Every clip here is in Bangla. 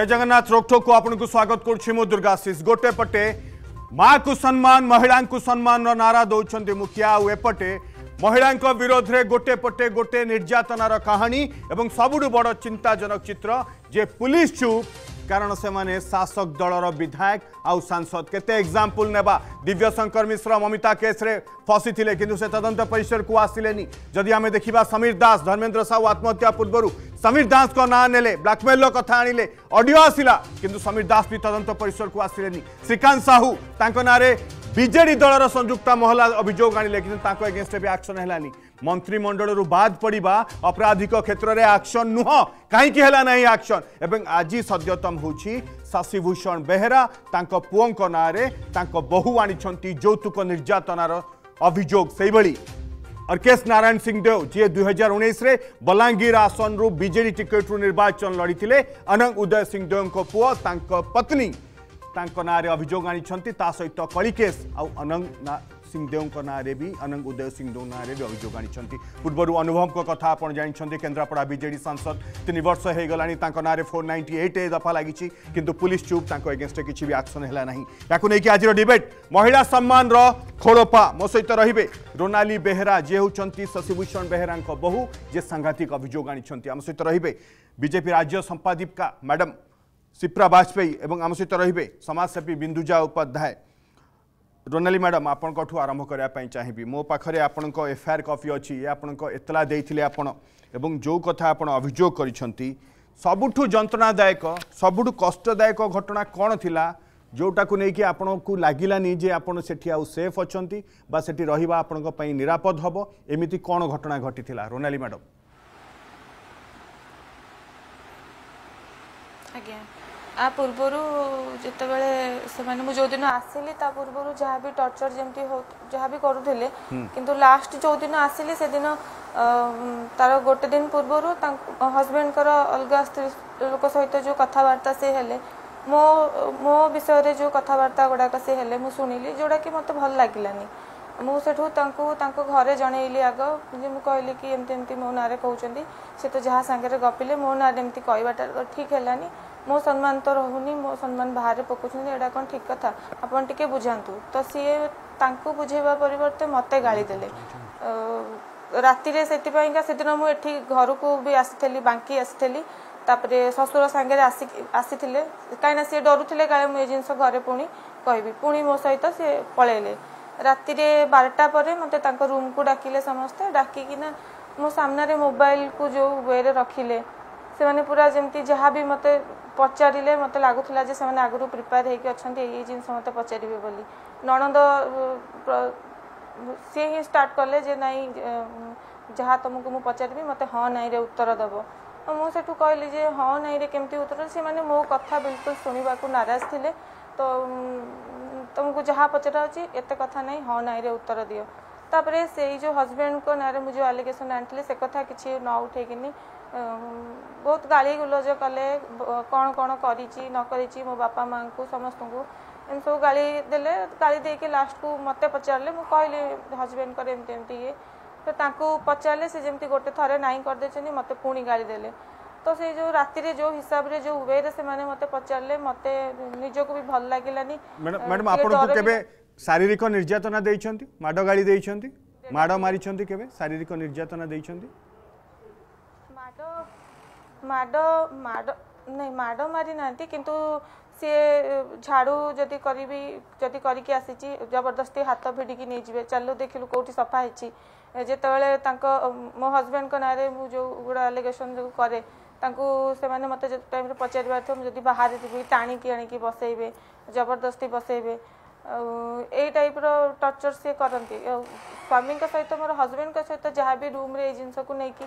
जय जगन्नाथ रोकठोक को आपन को स्वागत करछु दुर्गाशीष गोटे पटे माँ को सम्मान महिला को सम्मान र नारा दौरान मुखिया आपटे महिला विरोध में गोटे पटे गोटे निर्यातनार कहानी एवं सबुठ बड़ चिंताजनक चित्र जे पुलिस चुप कारण से माने शासक दलर विधायक आउ सांसद केजापल दिव्य शंकर मिश्र ममिता केस्रे फसी से तदंत परिसर को आसिले जदि आम देखा समीर दास धर्मेन्द्र साहू आत्महत्या पूर्व সমীর দাসক না নেলে ব্লাকমেল কথা আনলে অডিও আসিলা কিন্তু সমীর দাস বি তদন্ত পরিসরক আসলে শ্রীকান্ত সাহু তাঁর নাঁরে বিজেডি দলর সংযুক্তা মহলা অভিযোগ আনলে কিন্তু তাঁর এগেনস্টে বি আকশন হলানি মন্ত্রিমণ্ডলর বাদ পড়া অপরাধিক ক্ষেত্রে আকশন নুহ কী হল না আকশন এবং আজ সদ্যতম হচ্ছে শশিভূষণ বেহেরা তাঁর পুঙ্ নাঁরে তাঁর বহু আনিছেন যৌতুক নির্যাতনার অভিযোগ সেইভাবে अर्केश नारायण सिंह देव जी दुईहजार उन्नीस बलांगीर आसन बजे विजेडी टिकेट निर्वाचन लड़ी अनंग उदय सिंह देव पुओ पत्नी तांको नारे अभियोग आनी सहित कलिकेश आउ अनंग सिंहदेव ना भी अनंग उदय सिंहदेव ना भी अभोग आनी पूर्व अनुभव कथ जानते केन्द्रापड़ा विजे सांसद तीन वर्ष हो गला फोर नाइंटी एट ए दफा लगी कि पुलिस चुप एगेस्ट किसी भी आक्शन है आज डिबेट महिला सम्मान खोलपा मो सहित रे रोनाली बेहरा जी हूँ शशिभूषण बेहरा बहु जे सांघातिक अभोग आम सहित रे बीजेपी राज्य संपादिका मैडम सिप्रा बाजपेयी एम सहित रे समाजसेवी बिंदुजा उपाध्याय ରୋନାଲି ମ୍ୟାଡ଼ାମ୍ ଆପଣଙ୍କଠୁ ଆରମ୍ଭ କରିବା ପାଇଁ ଚାହିଁବି ମୋ ପାଖରେ ଆପଣଙ୍କ ଏଫ୍ଆଇଆର୍ କପି ଅଛି ଏ ଆପଣଙ୍କ ଏତଲା ଦେଇଥିଲେ ଆପଣ ଏବଂ ଯେଉଁ କଥା ଆପଣ ଅଭିଯୋଗ କରିଛନ୍ତି ସବୁଠୁ ଯନ୍ତ୍ରଣାଦାୟକ ସବୁଠୁ କଷ୍ଟଦାୟକ ଘଟଣା କ'ଣ ଥିଲା ଯେଉଁଟାକୁ ନେଇକି ଆପଣଙ୍କୁ ଲାଗିଲାନି ଯେ ଆପଣ ସେଠି ଆଉ ସେଫ୍ ଅଛନ୍ତି ବା ସେଠି ରହିବା ଆପଣଙ୍କ ପାଇଁ ନିରାପଦ ହେବ ଏମିତି କ'ଣ ଘଟଣା ଘଟିଥିଲା ରୋନାଲି ମ୍ୟାଡ଼ାମ୍ ଆଜ୍ଞା ଆ ପୂର୍ବରୁ ଯେତେବେଳେ ସେମାନେ ମୁଁ ଯୋଉଦିନ ଆସିଲି ତା ପୂର୍ବରୁ ଯାହା ବି ଟର୍ଚର ଯେମିତି ଯାହା ବି କରୁଥିଲେ କିନ୍ତୁ ଲାଷ୍ଟ ଯୋଉଦିନ ଆସିଲି ସେଦିନ ତାର ଗୋଟେ ଦିନ ପୂର୍ବରୁ ତାଙ୍କ ହଜବେଣ୍ଡଙ୍କର ଅଲଗା ସ୍ତ୍ରୀ ଲୋକ ସହିତ ଯୋଉ କଥାବାର୍ତ୍ତା ସେ ହେଲେ ମୋ ମୋ ବିଷୟରେ ଯୋଉ କଥାବାର୍ତ୍ତା ଗୁଡ଼ାକ ସେ ହେଲେ ମୁଁ ଶୁଣିଲି ଯୋଉଟାକି ମୋତେ ଭଲ ଲାଗିଲାନି ମୁଁ ସେଠୁ ତାଙ୍କୁ ତାଙ୍କ ଘରେ ଜଣେଇଲି ଆଗ ଯେ ମୁଁ କହିଲି କି ଏମିତି ଏମିତି ମୋ ନାଁରେ କହୁଛନ୍ତି ସେ ତ ଯାହା ସାଙ୍ଗରେ ଗପିଲେ ମୋ ନାଁରେ ଏମିତି କହିବାଟା ଠିକ୍ ହେଲାନି ମୋ ସମ୍ମାନ ତ ରହୁନି ମୋ ସମ୍ମାନ ବାହାରେ ପକାଉଛନ୍ତି ଏଇଟା କ'ଣ ଠିକ୍ କଥା ଆପଣ ଟିକେ ବୁଝାନ୍ତୁ ତ ସିଏ ତାଙ୍କୁ ବୁଝେଇବା ପରିବର୍ତ୍ତେ ମୋତେ ଗାଳି ଦେଲେ ରାତିରେ ସେଥିପାଇଁକା ସେଦିନ ମୁଁ ଏଠି ଘରକୁ ବି ଆସିଥିଲି ବାଙ୍କି ଆସିଥିଲି ତାପରେ ଶ୍ୱଶୁର ସାଙ୍ଗରେ ଆସି ଆସିଥିଲେ କାହିଁକିନା ସିଏ ଡରୁଥିଲେ କାଳେ ମୁଁ ଏ ଜିନିଷ ଘରେ ପୁଣି କହିବି ପୁଣି ମୋ ସହିତ ସିଏ ପଳେଇଲେ ରାତିରେ ବାରଟା ପରେ ମୋତେ ତାଙ୍କ ରୁମ୍କୁ ଡାକିଲେ ସମସ୍ତେ ଡାକିକିନା ମୋ ସାମ୍ନାରେ ମୋବାଇଲକୁ ଯେଉଁ ୱେରେ ରଖିଲେ ସେମାନେ ପୁରା ଯେମିତି ଯାହା ବି ମୋତେ ପଚାରିଲେ ମୋତେ ଲାଗୁଥିଲା ଯେ ସେମାନେ ଆଗରୁ ପ୍ରିପେୟାର ହେଇକି ଅଛନ୍ତି ଏଇ ଜିନିଷ ମୋତେ ପଚାରିବେ ବୋଲି ନଣନ୍ଦ ସିଏ ହିଁ ଷ୍ଟାର୍ଟ କଲେ ଯେ ନାଇଁ ଯାହା ତୁମକୁ ମୁଁ ପଚାରିବି ମୋତେ ହଁ ନାଇଁରେ ଉତ୍ତର ଦେବ ମୁଁ ସେଠୁ କହିଲି ଯେ ହଁ ନାଇଁରେ କେମିତି ଉତ୍ତର ସେମାନେ ମୋ କଥା ବିଲକୁଲ ଶୁଣିବାକୁ ନାରାଜ ଥିଲେ ତ ତୁମକୁ ଯାହା ପଚରା ହେଉଛି ଏତେ କଥା ନାହିଁ ହଁ ନାଇଁରେ ଉତ୍ତର ଦିଅ ତାପରେ ସେଇ ଯେଉଁ ହଜବେଣ୍ଡଙ୍କ ନାଁରେ ମୁଁ ଯେଉଁ ଆଲିଗେସନ୍ ଆଣିଥିଲି ସେ କଥା କିଛି ନ ଉଠେଇକିନି बहुत गाड़ी गुलज कले कौन कौन करपा माँ को समस्त को एम सब गाड़ी दे गाड़ी देके लास्ट को मत पचारे मुझे कहली हजबैंड करें ये तो पचारे से जमी गोटे थे नाई करदे मत पुणी गाड़ी दे तो से जो रातिर जो हिसाब से जो वे मतलब माने पचारे मत निजक भी भल लगलानी मैडम शारीरिक निर्यातना देखते गाड़ी देखते मारी शारीरिक निर्यातना ମାଡ଼ ମାଡ଼ ନାଇଁ ମାଡ଼ ମାରିନାହାନ୍ତି କିନ୍ତୁ ସିଏ ଝାଡ଼ୁ ଯଦି କରିବି ଯଦି କରିକି ଆସିଛି ଜବରଦସ୍ତି ହାତ ଭିଡ଼ିକି ନେଇଯିବେ ଚାଲୁ ଦେଖିଲୁ କେଉଁଠି ସଫା ହେଇଛି ଯେତେବେଳେ ତାଙ୍କ ମୋ ହଜବେଣ୍ଡଙ୍କ ନାଁରେ ମୁଁ ଯେଉଁ ଗୁଡ଼ା ଆଲିଗେସନ୍ ଯେଉଁ କରେ ତାଙ୍କୁ ସେମାନେ ମୋତେ ଯେତେ ଟାଇମ୍ରେ ପଚାରିବାର ଥିବ ମୁଁ ଯଦି ବାହାରେ ଯିବି ଟାଣିକି ଆଣିକି ବସେଇବେ ଜବରଦସ୍ତି ବସେଇବେ ଆଉ ଏଇ ଟାଇପ୍ର ଟର୍ଚର୍ ସିଏ କରନ୍ତି ଆଉ ସ୍ୱାମୀଙ୍କ ସହିତ ମୋର ହଜବେଣ୍ଡଙ୍କ ସହିତ ଯାହା ବି ରୁମ୍ରେ ଏଇ ଜିନିଷକୁ ନେଇକି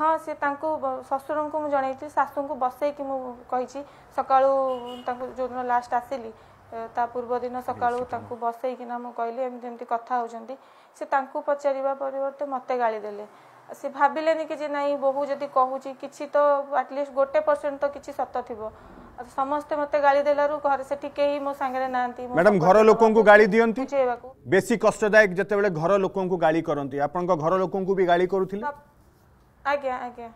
ହଁ ସେ ତାଙ୍କୁ ଶ୍ୱଶୁରଙ୍କୁ ମୁଁ ଜଣେଇଥିଲି ଶାଶୁଙ୍କୁ ବସେଇକି ମୁଁ କହିଛି ସକାଳୁ ତାଙ୍କୁ ଯେଉଁଦିନ ଲାଷ୍ଟ ଆସିଲି ତା ପୂର୍ବ ଦିନ ସକାଳୁ ତାଙ୍କୁ ବସେଇକିନା ମୁଁ କହିଲି ଏମିତି ଏମିତି କଥା ହେଉଛନ୍ତି ସେ ତାଙ୍କୁ ପଚାରିବା ପରିବର୍ତ୍ତେ ମୋତେ ଗାଳି ଦେଲେ ସେ ଭାବିଲେନି କି ଯେ ନାଇଁ ବୋହୂ ଯଦି କହୁଛି କିଛି ତ ଆଟଲିଷ୍ଟ ଗୋଟେ ପରସେଣ୍ଟ ତ କିଛି ସତ ଥିବ ସମସ୍ତେ ମୋତେ ଗାଳି ଦେଲାରୁ ଘରେ ସେଠି କେହି ମୋ ସାଙ୍ଗରେ ନାହାନ୍ତି ମ୍ୟାଡ଼ାମ୍ ଘର ଲୋକଙ୍କୁ ଗାଳି ଦିଅନ୍ତି ବେଶୀ କଷ୍ଟଦାୟକ ଯେତେବେଳେ ଘର ଲୋକଙ୍କୁ ଗାଳି କରନ୍ତି ଆପଣଙ୍କ ଘର ଲୋକଙ୍କୁ ବି ଗାଳି କରୁଥିଲେ ଆଜ୍ଞା ଆଜ୍ଞା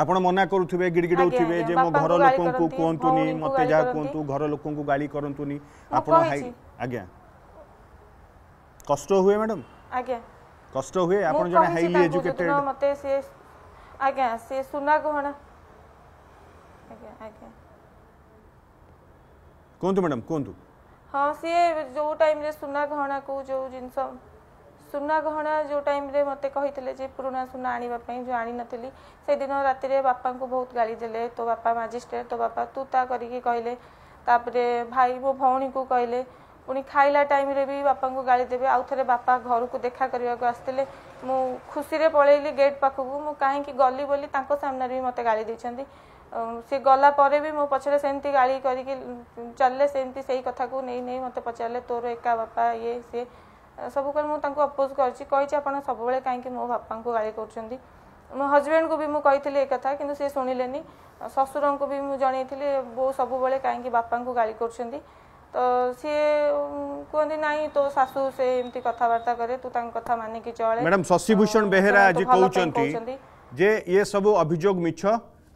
ଆପଣ ମନା କରୁଥିବେ ଗିଡ଼ଗିଡ଼ଉଥିବେ ଯେ ମୋ ଘର ଲୋକଙ୍କୁ କୁହନ୍ତୁନି ମୋତେ ଯାହା କୁହନ୍ତୁ ଘର ଲୋକଙ୍କୁ ଗାଳି କରନ୍ତୁନି ଆପଣ ଆଜ୍ଞା କଷ୍ଟ ହୁଏ ମ୍ୟାଡ଼ାମ୍ ଆଜ୍ଞା କଷ୍ଟ ହୁଏ ଆପଣ ଜଣେ ହାଇଲି ଏଜୁକେଟେଡ୍ ମୋତେ ସେ ଆଜ୍ଞା ସେ ସୁନା ଗହଣା ଆଜ୍ଞା ଆଜ୍ଞା କୁହନ୍ତୁ ମ୍ୟାଡ଼ାମ୍ କୁହନ୍ତୁ ହଁ ସିଏ ଯେଉଁ ଟାଇମ୍ରେ ସୁନା ଗହଣାକୁ ଯେଉଁ ଜିନିଷ सुना गहना जो टाइम रे मते कहिथिले सुना आने पई जो आनी नथिलि से दिन रात बापा को बहुत गाड़ी दे तो बापा मजिस्ट्रेट तो बापा तू ता करिके भाई वो भौणी को कहले पुनी खाइला टाइम भी बापा को गाड़ी देबे आउ थरे बापा घर को देखा करिया को आस्तेले मु खुशी रे गेट पाखक को मु काहे कि बोली तांको सामने रे मते गाली दे से गला परे भी मो पचर से गाड़ी करिके चलले सेंती सही कथा को नहीं नै मते पचारले तोर एका बापा ये सी ସବୁବେଳେ ମୁଁ ତାଙ୍କୁ ଅପୋଜ୍ କରିଛି କହିଛି ଆପଣ ସବୁବେଳେ କାହିଁକି ମୋ ବାପାଙ୍କୁ ଗାଳି କରୁଛନ୍ତି ମୋ ହଜବେଣ୍ଡକୁ ବି ମୁଁ କହିଥିଲି ଏ କଥା କିନ୍ତୁ ସେ ଶୁଣିଲେନି ଶ୍ୱଶୁରଙ୍କୁ ବି ମୁଁ ଜଣେଇଥିଲି ବୋଉ ସବୁବେଳେ କାହିଁକି ବାପାଙ୍କୁ ଗାଳି କରୁଛନ୍ତି ତ ସିଏ କୁହନ୍ତି ନାହିଁ ତୋ ଶାଶୁ ସେ ଏମିତି କଥାବାର୍ତ୍ତା କରେ ତୁ ତାଙ୍କ କଥା ମାନିକି ଚଳେ ମ୍ୟାଡ଼ାମ୍ ଶଶିଭୂଷଣ ବେହେରା ଆଜି କହୁଛନ୍ତି ଯେ ଇଏ ସବୁ ଅଭିଯୋଗ ମିଛ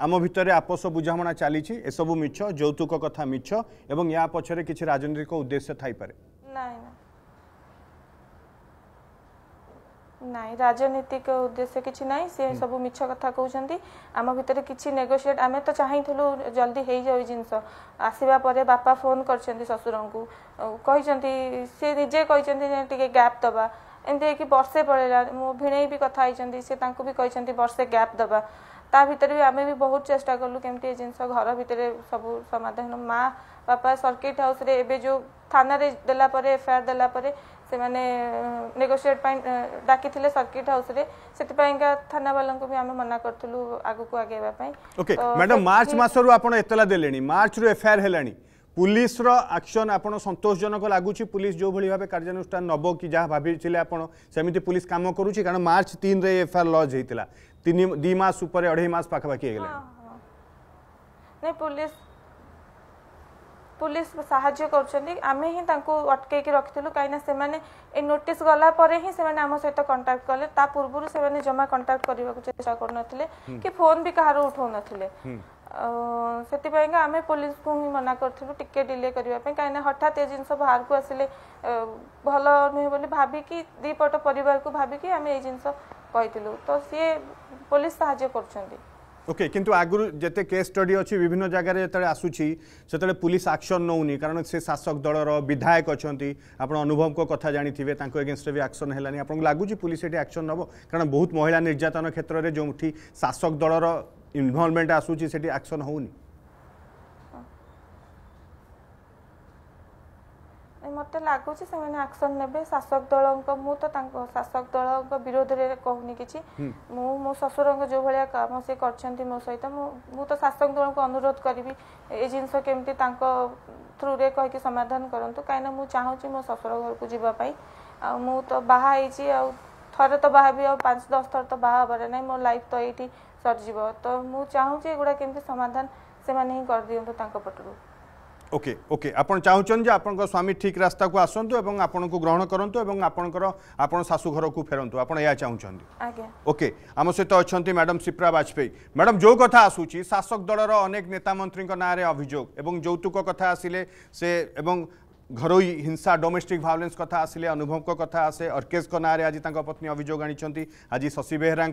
ଆମ ଭିତରେ ଆପୋଷ ବୁଝାମଣା ଚାଲିଛି ଏସବୁ ମିଛ ଯୌତୁକ କଥା ମିଛ ଏବଂ ୟା ପଛରେ କିଛି ରାଜନୈତିକ ଉଦ୍ଦେଶ୍ୟ ଥାଇପାରେ ନାଇଁ ନା ନାଇଁ ରାଜନୀତିକ ଉଦ୍ଦେଶ୍ୟ କିଛି ନାହିଁ ସେ ସବୁ ମିଛ କଥା କହୁଛନ୍ତି ଆମ ଭିତରେ କିଛି ନେଗୋସିଏଟ୍ ଆମେ ତ ଚାହିଁଥିଲୁ ଜଲ୍ଦି ହେଇଯାଉ ଜିନିଷ ଆସିବା ପରେ ବାପା ଫୋନ୍ କରିଛନ୍ତି ଶ୍ୱଶୁରଙ୍କୁ କହିଛନ୍ତି ସେ ନିଜେ କହିଛନ୍ତି ଯେ ଟିକେ ଗ୍ୟାପ୍ ଦେବା ଏମିତି ହେଇକି ବର୍ଷେ ପଳେଇଲା ମୋ ଭିଣେଇ ବି କଥା ହେଇଛନ୍ତି ସେ ତାଙ୍କୁ ବି କହିଛନ୍ତି ବର୍ଷେ ଗ୍ୟାପ୍ ଦେବା ତା ଭିତରେ ବି ଆମେ ବି ବହୁତ ଚେଷ୍ଟା କଲୁ କେମିତି ଏ ଜିନିଷ ଘର ଭିତରେ ସବୁ ସମାଧାନ ମା ବାପା ସର୍କିଟ୍ ହାଉସରେ ଏବେ ଯେଉଁ ଥାନାରେ ଦେଲା ପରେ ଏଫଆଇଆର୍ ଦେଲା ପରେ ସେମାନେ ନେଗୋସିଏଟ୍ ପାଇଁ ଡାକିଥିଲେ ସର୍କିଟ୍ ହାଉସ୍ରେ ସେଥିପାଇଁକା ଥାନାବାଲାଙ୍କୁ ବି ଆମେ ମନା କରିଥିଲୁ ଆଗକୁ ଆଗେଇବା ପାଇଁ ଓକେ ମ୍ୟାଡ଼ାମ୍ ମାର୍ଚ୍ଚ ମାସରୁ ଆପଣ ଏତଲା ଦେଲେଣି ମାର୍ଚ୍ଚରୁ ଏଫଆଇଆର୍ ହେଲାଣି পুলিশর আকশন আপনার সন্তোষজনক লাগুছি পুলিশ যেভাবে ভাবে কার্যানুষ্ঠান নব কি যা ভাবিলে আপনার সেমিতি পুলিশ কাম করুছি কারণ মার্চ তিনরে এফআইআর লজ হয়েছিল তিন দুই মাস উপরে অঢ়াই মাস পাখাপাখি হয়ে গেল পুলিশ পুলিশ সাহাଯ୍ୟ କରୁଛନ୍ତି ଆମେ ହିଁ ତାଙ୍କୁ ଅଟକେଇକି ରଖିଥିଲୁ କାହିଁକିନା ସେମାନେ ଏ ନୋଟିସ୍ ଗଲା ପରେ ହିଁ ସେମାନେ ଆମ ସହିତ କଣ୍ଟାକ୍ଟ କଲେ ତା ପୂର୍ବରୁ ସେମାନେ ଜମା କଣ୍ଟାକ୍ଟ କରିବାକୁ ଚେଷ୍ଟା କରୁନଥିଲେ କି ଫୋନ୍ ବି କାହାର ଉଠାଉନଥିଲେ ସେଥିପାଇଁକା ଆମେ ପୋଲିସକୁ ହିଁ ମନା କରିଥିଲୁ ଟିକେ ଡିଲେ କରିବା ପାଇଁ କାହିଁକିନା ହଠାତ୍ ଏ ଜିନିଷ ବାହାରକୁ ଆସିଲେ ଭଲ ନୁହେଁ ବୋଲି ଭାବିକି ଦୁଇ ପଟ ପରିବାରକୁ ଭାବିକି ଆମେ ଏଇ ଜିନିଷ କହିଥିଲୁ ତ ସିଏ ପୋଲିସ ସାହାଯ୍ୟ କରୁଛନ୍ତି ওকে কিন্তু আগু যেতে কেস স্টডি অছি বিভিন্ন জায়গায় যেতে আসুচি সেতবে পুলিশ অ্যাকশন নৌনি কারণ সে শাসক দলর বিধায়ক অনেক আপনার অনুভব কথা জাঁথিবে তাঁর এগেনস্টে বি আকশন হলানি আপনার লাগুচি পুলিশ এটি আকশন নব কারণ বহুত মহিলা নির্যাতন ক্ষেত্রে যেটি শাসক দলর ইনভলভমেন্ট আসুচি সেটি আকশন হোনি ମୋତେ ଲାଗୁଛି ସେମାନେ ଆକ୍ସନ୍ ନେବେ ଶାସକ ଦଳଙ୍କ ମୁଁ ତ ତାଙ୍କ ଶାସକ ଦଳଙ୍କ ବିରୋଧରେ କହୁନି କିଛି ମୁଁ ମୋ ଶ୍ୱଶୁରଙ୍କ ଯେଉଁ ଭଳିଆ କାମ ସେ କରିଛନ୍ତି ମୋ ସହିତ ମୁଁ ମୁଁ ତ ଶାସକ ଦଳଙ୍କୁ ଅନୁରୋଧ କରିବି ଏ ଜିନିଷ କେମିତି ତାଙ୍କ ଥ୍ରୁରେ କହିକି ସମାଧାନ କରନ୍ତୁ କାହିଁକିନା ମୁଁ ଚାହୁଁଛି ମୋ ଶ୍ୱଶୁର ଘରକୁ ଯିବା ପାଇଁ ଆଉ ମୁଁ ତ ବାହା ହେଇଛି ଆଉ ଥରେ ତ ବାହା ବି ଆଉ ପାଞ୍ଚ ଦଶ ଥର ତ ବାହା ହେବାର ନାହିଁ ମୋ ଲାଇଫ୍ ତ ଏଇଠି ସରିଯିବ ତ ମୁଁ ଚାହୁଁଛି ଏଗୁଡ଼ା କେମିତି ସମାଧାନ ସେମାନେ ହିଁ କରିଦିଅନ୍ତୁ ତାଙ୍କ ପଟରୁ ওকে ওকে আপনার চাহুন যে আপনার স্বামী ঠিক রাস্তা কু আসন্তু এবং আপনার গ্রহণ করতু এবং আপনার আপনার শাশুঘর কু ফেরতু আপনার এয়া চাহুন ওকে আম সহ অনেক ম্যাডাম সিপ্রা বাজপেয়ী ম্যাডাম যে কথা আসুচি শাসক দলর অনেক নেতা মন্ত্রী নাঁরে অভিযোগ এবং যৌতুক কথা আসলে সে এবং घर हिंसा डोमेस्टिक भायोलेंस कथ आसे अनुभव कथ आसे अर्केश को ना आज पत्नी अभोग आज शशि बेहरा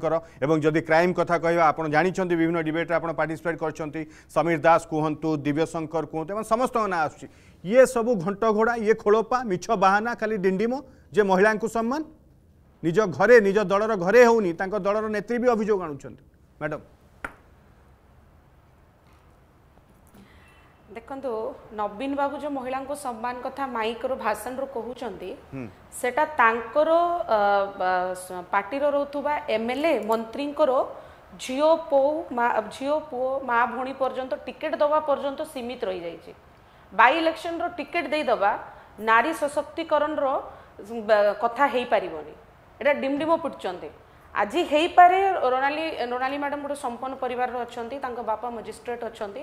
जदि क्राइम कथ कह आप जानते विभिन्न डिबेट्रे आप पार्टीसीपेट कर समीर दास कहतु दिव्यशंकर कहतु और समस्त ना आसे सब घंट घोड़ा ये खोलपा मिछ बाहाना खाली डिंडीम जे महिला सम्मान निज घरे निज दल घरे दल नेत्री भी अभोग आ मैडम ଦେଖନ୍ତୁ ନବୀନ ବାବୁ ଯେଉଁ ମହିଳାଙ୍କ ସମ୍ମାନ କଥା ମାଇକରୁ ଭାଷଣରୁ କହୁଛନ୍ତି ସେଟା ତାଙ୍କର ପାର୍ଟିର ରହୁଥିବା ଏମ୍ ଏଲ୍ ଏ ମନ୍ତ୍ରୀଙ୍କର ଝିଅ ପୁଅ ଝିଅ ପୁଅ ମା ଭଉଣୀ ପର୍ଯ୍ୟନ୍ତ ଟିକେଟ୍ ଦେବା ପର୍ଯ୍ୟନ୍ତ ସୀମିତ ରହିଯାଇଛି ବାଇ ଇଲେକ୍ସନର ଟିକେଟ୍ ଦେଇଦେବା ନାରୀ ସଶକ୍ତିକରଣର କଥା ହେଇପାରିବନି ଏଟା ଡିମ୍ଡିମ ପିଟୁଛନ୍ତି ଆଜି ହେଇପାରେ ରୋନାଲି ରୋନାଲି ମ୍ୟାଡ଼ାମ୍ ଗୋଟେ ସମ୍ପନ୍ନ ପରିବାରର ଅଛନ୍ତି ତାଙ୍କ ବାପା ମାଜିଷ୍ଟ୍ରେଟ୍ ଅଛନ୍ତି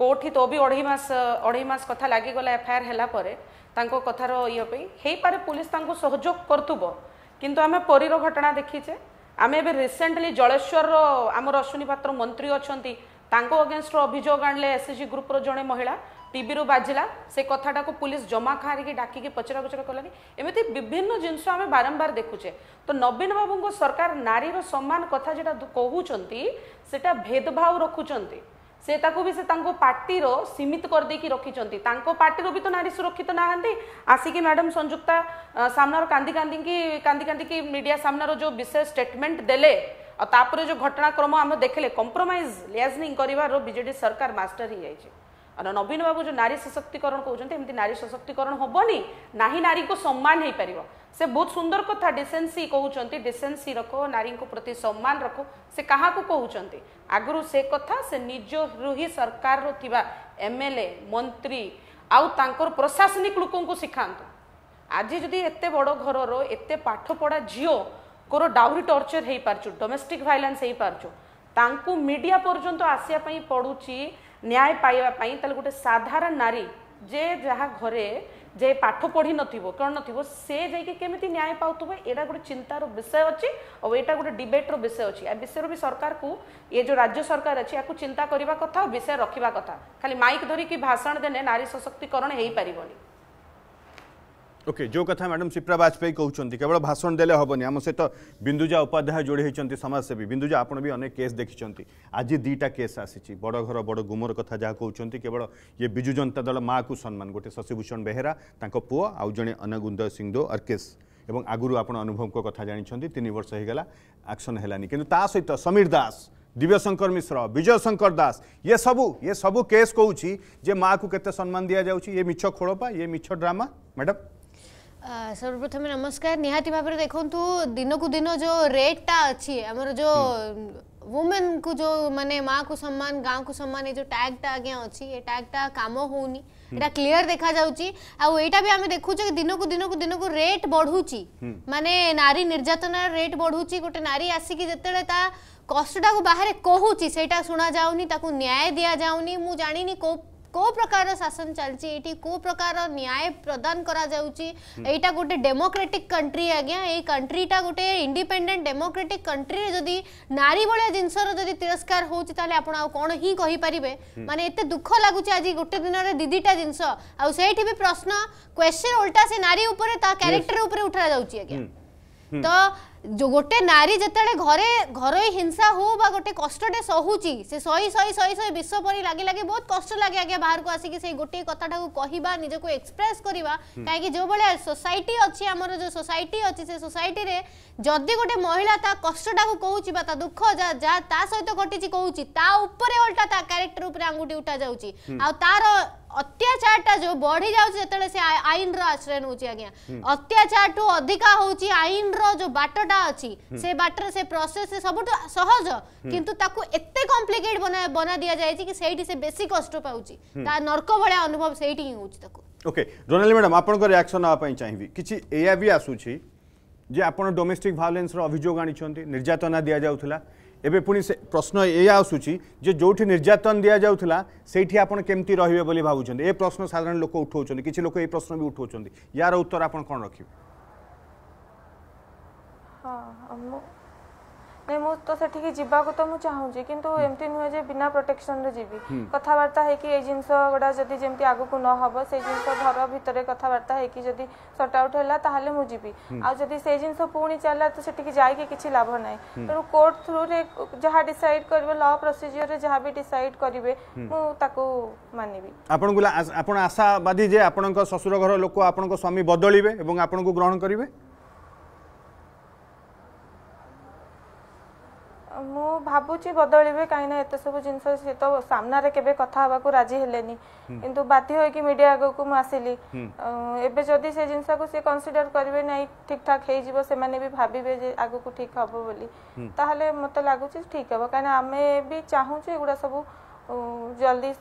কোর্টই তো বি অড়াই মাস অড়াই মাস কথা লাগিগলা এফআইআর হেলা পরে তাঙ্ক কথার ইয়ে পাই হইপারে পুলিশ তাঙ্কু সহযোগ করতুব কিন্তু আমি পরীর ঘটনা দেখিছে আমি এবে রিসেন্টলি জলেশ্বর আমার অশ্বিনী পাত্র মন্ত্রী অনেক ତାଙ୍କ ଅଗେନଷ୍ଟରେ ଅଭିଯୋଗ ଆଣିଲେ ଏସ୍ଏଚ୍ଜି ଗ୍ରୁପ୍ର ଜଣେ ମହିଳା ଟିଭିରୁ ବାଜିଲା ସେ କଥାଟାକୁ ପୁଲିସ ଜମା ଖାରିକି ଡାକିକି ପଚରା ପଚରା କଲାନି ଏମିତି ବିଭିନ୍ନ ଜିନିଷ ଆମେ ବାରମ୍ବାର ଦେଖୁଛେ ତ ନବୀନ ବାବୁଙ୍କ ସରକାର ନାରୀର ସମାନ କଥା ଯେଟା କହୁଛନ୍ତି ସେଟା ଭେଦଭାବ ରଖୁଛନ୍ତି ସେ ତାକୁ ବି ସେ ତାଙ୍କ ପାର୍ଟିର ସୀମିତ କରିଦେଇକି ରଖିଛନ୍ତି ତାଙ୍କ ପାର୍ଟିରୁ ବି ତ ନାରୀ ସୁରକ୍ଷିତ ନାହାନ୍ତି ଆସିକି ମ୍ୟାଡ଼ାମ୍ ସଂଯୁକ୍ତା ସାମ୍ନାର କାନ୍ଦି କାନ୍ଦିକି କାନ୍ଦି କାନ୍ଦିକି ମିଡ଼ିଆ ସାମ୍ନାର ଯେଉଁ ବିଶେଷ ଷ୍ଟେଟମେଣ୍ଟ ଦେଲେ ଆଉ ତାପରେ ଯେଉଁ ଘଟଣାକ୍ରମ ଆମେ ଦେଖିଲେ କମ୍ପ୍ରମାଇଜ୍ ଲିଆଜନିଂ କରିବାର ବିଜେଡ଼ି ସରକାର ମାଷ୍ଟର ହେଇଯାଇଛି নবীন বাবু যে নারী সশক্তিকরণ কৌন এমনি নারী সশক্তিকরণ হবনি না নারী সম্মান হয়ে পার সে বহুত সুন্দর কথা ডিসেন্সি কুমার ডিসেন্সি রখ নারী প্রতি সম্মান রখ সে কাহকু কুমার আগর সে কথা সে নিজ রুহি সরকার এমএলএ মন্ত্রী আপনার প্রশাসনিক লোক শিখাত আজ যদি এত বড় ঘর এত পাঠ পড়া ঝিও কর ডাউরি টর্চর হয়ে পারছু ডোমেস্টিক ভাইলান্স হয়ে পারছু তা মিডিয়া পর্যন্ত আসা পড়ুছি। পড়ুছে ନ୍ୟାୟ ପାଇବା ପାଇଁ ତାହେଲେ ଗୋଟେ ସାଧାରଣ ନାରୀ ଯେ ଯାହା ଘରେ ଯେ ପାଠ ପଢ଼ି ନଥିବ କ'ଣ ନଥିବ ସେ ଯାଇକି କେମିତି ନ୍ୟାୟ ପାଉଥିବ ଏଇଟା ଗୋଟେ ଚିନ୍ତାର ବିଷୟ ଅଛି ଆଉ ଏଇଟା ଗୋଟେ ଡିବେଟ୍ର ବିଷୟ ଅଛି ଏ ବିଷୟରେ ବି ସରକାରକୁ ଏ ଯେଉଁ ରାଜ୍ୟ ସରକାର ଅଛି ୟାକୁ ଚିନ୍ତା କରିବା କଥା ଆଉ ବିଷୟ ରଖିବା କଥା ଖାଲି ମାଇକ୍ ଧରିକି ଭାଷଣ ଦେଲେ ନାରୀ ସଶକ୍ତିକରଣ ହେଇପାରିବନି ओके okay, जो कथा मैडम शिप्रा बाजपेयी कहते केवल भाषण देले हेनी आम सहित तो बिंदुजा उपाध्याय जोड़ी होती समाजसेवी बिंदुजा आपड़ भी अनेक केस देखी आज दीटा केस आसी बड़ घर बड़ गुमर कथा जहाँ कहते केवल ये विजु जनता दल माँ को सम्मान गोटे शशिभूषण बेहेरा पुओ आउ जड़े अनगुंदय सिंहदो अर्केश এবং আগুর আপনার অনুভবক কথা জাঁচান তিন বর্ষ হয়ে গেল আকশন হলানি কিন্তু তা সহিত সমীর দাস দিব্যশঙ্কর মিশ্র বিজয় শঙ্কর ये ইয়ে সবু ইয়ে সবু কেস কৌছি যে মা ये मिछ সম্মান দিয়া যাচ্ছে ইয়ে মিছ सर्वप्रथम नमस्कार निहाती भाव देखु दिन कु दिन जो रेटा अच्छी अमर जो वुमेन हम्म। को जो माने माँ को सम्मान गाँव को सम्मान ये टैग टा आज अच्छी ये टैग टा कम हो क्लीयर देखा जाटा भी आम देखुचे दिन कु दिन कु दिन कु रेट बढ़ुची हम्म। मानने नारी निर्यातन रेट बढ़ुची गोटे नारी आसिक जिते कष्ट को बाहर कहूँ से शुणा जाऊनी न्याय दि जाऊनी मुझे जानी कौ କେଉଁ ପ୍ରକାର ଶାସନ ଚାଲିଛି ଏଇଠି କେଉଁ ପ୍ରକାର ନ୍ୟାୟ ପ୍ରଦାନ କରାଯାଉଛି ଏଇଟା ଗୋଟେ ଡେମୋକ୍ରାଟିକ୍ କଣ୍ଟ୍ରି ଆଜ୍ଞା ଏଇ କଣ୍ଟ୍ରିଟା ଗୋଟେ ଇଣ୍ଡିପେଣ୍ଡେଣ୍ଟ ଡେମୋକ୍ରାଟିକ୍ କଣ୍ଟ୍ରିରେ ଯଦି ନାରୀ ଭଳିଆ ଜିନିଷର ଯଦି ତିରସ୍କାର ହେଉଛି ତାହେଲେ ଆପଣ ଆଉ କ'ଣ ହିଁ କହିପାରିବେ ମାନେ ଏତେ ଦୁଃଖ ଲାଗୁଛି ଆଜି ଗୋଟେ ଦିନରେ ଦିଦିଟା ଜିନିଷ ଆଉ ସେଇଠି ବି ପ୍ରଶ୍ନ କ୍ୱେଶ୍ଚନ୍ ଓଲଟା ସେ ନାରୀ ଉପରେ ତା କ୍ୟାରେକ୍ଟର ଉପରେ ଉଠା ଯାଉଛି ଆଜ୍ଞା ତ जो गोटे नारी जो घरे घर हिंसा हो बा गोटे कष्टे सहुची से सही सही सही सही विश्व पर लगे लगे बहुत कष्ट लगे आज्ञा बाहर को आसिक गोटे कथा कहवा निजक एक्सप्रेस करवा कहीं जो भाया सोसाइटी अच्छी जो सोसाइटी अच्छी से सोसाइटी ଯଦି ଗୋଟେ ମହିଳା ତା କଷ୍ଟଟାକୁ କହୁଛି ବା ତା ଦୁଃଖ ଯାହା ତା ସହିତ ଘଟିଛି କହୁଛି ତା ଉପରେ ଓଲଟା ତା କ୍ୟାରେକ୍ଟର ଉପରେ ଆଙ୍ଗୁଠି ଉଠାଯାଉଛି ଆଉ ତାର ଅତ୍ୟାଚାରଟା ଯୋଉ ବଢି ଯାଉଛି ଯେତେବେଳେ ସେ ଆଇନର ଆଶ୍ରୟ ନେଉଛି ଆଜ୍ଞା ଅତ୍ୟାଚାରଠୁ ଅଧିକା ହଉଛି ଆଇନର ଯୋଉ ବାଟଟା ଅଛି ସେ ବାଟରେ ସେ ପ୍ରୋସେସ ସବୁଠୁ ସହଜ କିନ୍ତୁ ତାକୁ ଏତେ କମ୍ପ୍ଲିକେଟ ବନା ବନା ଦିଆଯାଇଛି କି ସେଇଠି ସେ ବେଶୀ କଷ୍ଟ ପାଉଛି ତା ନର୍କ ଭଳିଆ ଅନୁଭବ ସେଇଠି ହିଁ ହଉଛି ତାକୁ ଓକେ ଜୋନାଲି ମ୍ୟାଡାମ ଆପଣଙ୍କ ରିଆକ୍ସନ ନେବା ପାଇଁ ଚାହିଁବି କିଛି ଏଇଆ ବି ଆସୁଛି যে আপনার ডোমেস্টিক ভায়োলেন্সর অভিযোগ আনিছেন নির্যাতনা দিয়া যাওয়া এবে পুনি প্রশ্ন এ আসুচি যে যেটি নির্যাতন দিয়া যাওয়া সেইটি আপনার কেমতি রহবে বলে ভাবুছেন এ প্রশ্ন সাধারণ লোক উঠাও কিছু লোক এই প্রশ্ন বি উঠাও ইয়ার উত্তর আপনার কম রাখবে হ্যাঁ ନାଇଁ ମୁଁ ତ ସେଠିକି ଯିବାକୁ ତ ମୁଁ ଚାହୁଁଛି କିନ୍ତୁ ଏମିତି ନୁହେଁ ଯେ ବିନା ପ୍ରୋଟେକ୍ସନରେ ଯିବି କଥାବାର୍ତ୍ତା ହେଇକି ଏଇ ଜିନିଷ ଗୁଡ଼ା ଯଦି ଯେମିତି ଆଗକୁ ନ ହେବ ସେଇ ଜିନିଷ ଘର ଭିତରେ କଥାବାର୍ତ୍ତା ହେଇକି ଯଦି ସର୍ଟ ଆଉଟ୍ ହେଲା ତାହେଲେ ମୁଁ ଯିବି ଆଉ ଯଦି ସେଇ ଜିନିଷ ପୁଣି ଚାଲିଲା ତ ସେଠିକି ଯାଇକି କିଛି ଲାଭ ନାହିଁ ତେଣୁ କୋର୍ଟ ଥ୍ରୁରେ ଯାହା ଡିସାଇଡ୍ କରିବେ ଲ ପ୍ରୋସିଜିଓରରେ ଯାହା ବି ଡିସାଇଡ୍ କରିବେ ମୁଁ ତାକୁ ମାନିବି ଆପଣଙ୍କୁ ଆପଣ ଆଶାବାଦୀ ଯେ ଆପଣଙ୍କ ଶ୍ୱଶୁର ଘର ଲୋକ ଆପଣଙ୍କ ସ୍ୱାମୀ ବଦଳିବେ ଏବଂ ଆପଣଙ୍କୁ ଗ୍ରହଣ କରିବେ ମୁଁ ଭାବୁଛି ବଦଳିବେ କାହିଁକିନା ଏତେ ସବୁ ଜିନିଷ ସେ ତ ସାମ୍ନାରେ କେବେ କଥା ହେବାକୁ ରାଜି ହେଲେନି କିନ୍ତୁ ବାଧ୍ୟ ହୋଇକି ମିଡ଼ିଆ ଆଗକୁ ମୁଁ ଆସିଲି ଏବେ ଯଦି ସେ ଜିନିଷକୁ ସେ କନସିଡର କରିବେ ନାଇଁ ଠିକ୍ ଠାକ୍ ହେଇଯିବ ସେମାନେ ବି ଭାବିବେ ଯେ ଆଗକୁ ଠିକ୍ ହବ ବୋଲି ତାହେଲେ ମତେ ଲାଗୁଛି ଠିକ ହବ କାହିଁକିନା ଆମେ ବି ଚାହୁଁଛୁ ଏଗୁଡ଼ା ସବୁ ଜଲ୍ଦି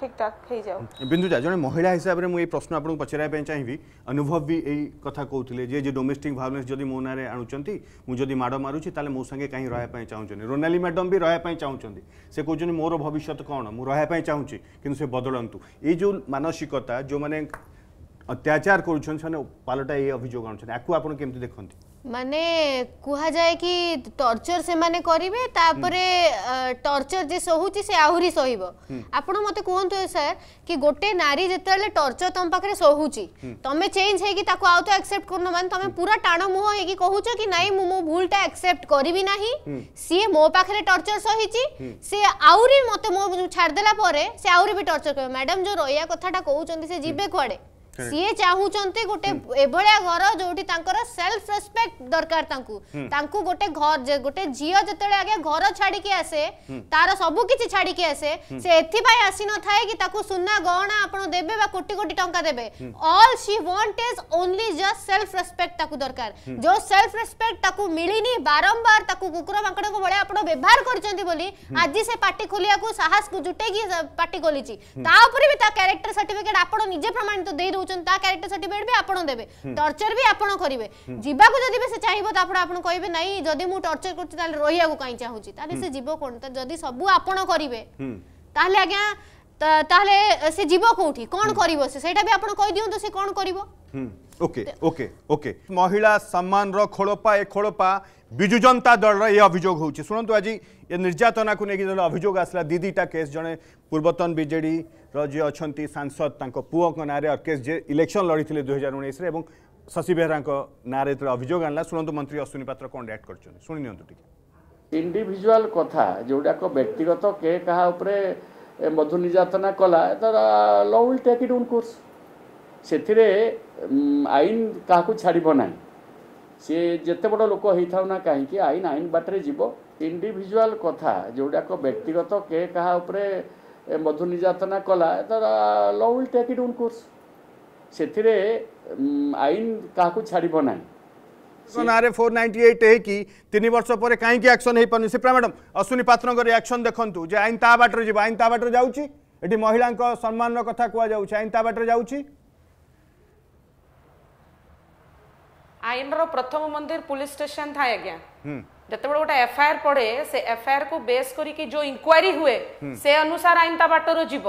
ঠিকঠাক হয়ে যাও বিন্দুজা জনে মহিলা হিসাবে মু এই প্রশ্ন আপনার পচারা চাহিবি অনুভব বি এই কথা কৌলে যে যে ডোমেস্টিক ভায়োলেন্স যদি মো নাঁরে আনুচার মু যদি মাড় মারুছি তাহলে মো সাথে কাহি রহবা চাহুছেন রোনালি ম্যাডাম বি রহবা চাহুছেন সে কৌছেন মোর ভবিষ্যৎ কোণ মু রহবা চাহুছি কিন্তু সে বদলতু এই যে মানসিকতা যে অত্যাচার করছেন সে পালটা এই অভিযোগ আনুছেন আকু আপনার কেমতি দেখতে মানে কুହାଯାଏ କି ଟର୍ଚର ସେମାନେ କରିବେ ତାପରେ ଟର୍ଚର ଯେ ସହୁଛି ସେ ଆହୁରି ସହିବ ଆପଣ ମତେ କୁହନ୍ତୁ ସାର୍ କି ଗୋଟେ ନାରୀ ଯେତେବେଳେ ଟର୍ଚର ତମ ପାଖରେ ସହୁଛି ତମେ ଚେଞ୍ଜ ହେଇକି ତାକୁ ଆଉ ତ ଆକ୍ସେପ୍ଟ କରୁନ ମାନେ ତମେ ପୁରା ଟାଣ ମୁହଁ ହେଇକି କହୁଛ କି ନାଇଁ ମୁଁ ମୋ ଭୁଲଟା ଆକ୍ସେପ୍ଟ କରିବି ନାହିଁ ସିଏ ମୋ ପାଖରେ ଟର୍ଚର ସହିଛି ସେ ଆହୁରି ମତେ ମୋ ଛାଡ଼ିଦେଲା ପରେ ସେ ଆହୁରି ବି ଟର୍ଚର କରିବ ମ୍ୟାଡାମ ଯୋଉ ରହିବା କଥାଟା କହୁଛନ୍ତି ସେ ଯିବେ କୁଆଡ଼େ সি চাহুচন্তি গোটে এভলিয়া ঘর যোটি তাঙ্কর সেলফ রেসপেক্ট দরকার তাঙ্কু তাঙ্কু গোটে ঘর গোটে ঝিও যেতলে আগে ঘর ছাড়িকি আসে তার সবু কিছু ছাড়িকি আসে সে এথিপাই আসি নথায় কি তাকু সুনা গহনা আপন দেবে বা কোটি কোটি টঙ্কা দেবে all she want is only just self respect তাকু দরকার যো সেলফ রেসপেক্ট তাকু মিলিনি বারম্বার তাকু কুকুর মাঙ্কড়ক ভলে আপন ব্যবহার করছন্তি বলি আজি সে পাটি খোলিয়াকু সাহস কু জুটেকি পাটি খোলিছি তা উপরে বি তা ক্যারেক্টার সার্টিফিকেট আপন নিজে প্রমাণিত দেই দউছ চাহুছেন তা ক্যারেক্টর সার্টিফিকেট বি আপন দেবে টর্চর বি আপন করিবে যিবাকু যদি সে চাহিব তারপর আপন কইবে নাই যদি মু টর্চর করছি তাহলে রহিয়াকু কাই চাহুছি তাহলে সে জীব কোন যদি সবু আপন করিবে তাহলে আজ্ঞা তাহলে সে জীব কোউঠি কোন করিব সে সেটা বি আপন কই দিও তো সে কোন করিব ওকে ওকে ওকে মহিলা সম্মানর খোলপা এ খোলপা বিজু জনতা দলর এ অভিযোগ হচ্ছে শুণতু আজ এ নির্যাতনাকে নিয়ে যেন অভিযোগ আসলা দিদিটা কেস জনে পূর্বতন বিজেডি যে অনেক সাংসদ তাঁর পুয়ক নাঁরে অর্কেশ যে ইলেকশন লড়িলে দুই হাজার উনিশে এবং শশী বেহরাঙ্ক নাঁরে যেত অভিযোগ আনলা শুণতু মন্ত্রী অশ্বিনী পাত্র কম রিয়াক্ট করছেন শুনে নিহত টিকে ইন্ডিভিজুয়াল কথা যেগুড়াক ব্যক্তিগত কে কাহা উপরে মধু নির্যাতনা কলা law will take it on course ସେଥିରେ ଆଇନ କାହାକୁ ଛାଡ଼ିବ ନାହିଁ ସିଏ ଯେତେ ବଡ଼ ଲୋକ ହେଇଥାଉ ନା କାହିଁକି ଆଇନ ଆଇନ ବାଟରେ ଯିବ ଇଣ୍ଡିଭିଜୁଆଲ୍ କଥା ଯେଉଁଟାକ ବ୍ୟକ୍ତିଗତ କେ କାହା ଉପରେ ମଧୁ ନିର୍ଯାତନା କଲା ତ law will take it on course ସେଥିରେ ଆଇନ କାହାକୁ ଛାଡ଼ିବ ନାହିଁ ନାଁରେ ଫୋର୍ ନାଇଣ୍ଟି ଏଇଟ୍ ହେଇକି ତିନି ବର୍ଷ ପରେ କାହିଁକି ଆକ୍ସନ୍ ହେଇପାରୁନି ସିପ୍ରା ମ୍ୟାଡ଼ାମ୍ ଅଶ୍ୱିନୀ ପାତ୍ରଙ୍କ ରିଆକ୍ସନ୍ ଦେଖନ୍ତୁ ଯେ ଆଇନ ତା ବାଟରେ ଯିବ ଆଇନ ତା ବାଟରେ ଯାଉଛି ଏଠି ମହିଳାଙ୍କ ସମ୍ମାନର କଥା କୁହାଯାଉଛି ଆଇନ ତା ବାଟରେ ଯାଉଛି ଆଇନର ପ୍ରଥମ ମନ୍ଦିର ପୋଲିସ ଷ୍ଟେସନ ଥାଏ ଆଜ୍ଞା ଯେତେବେଳେ ଗୋଟେ ଏଫଆଇଆର ପଡେ ସେ ଏଫଆଇଆର କୁ ବେସ୍ କରିକି ଯୋଉ ଇନକ୍ୱାରି ହୁଏ ସେ ଅନୁସାର ଆଇନ ତା ବାଟରୁ ଯିବ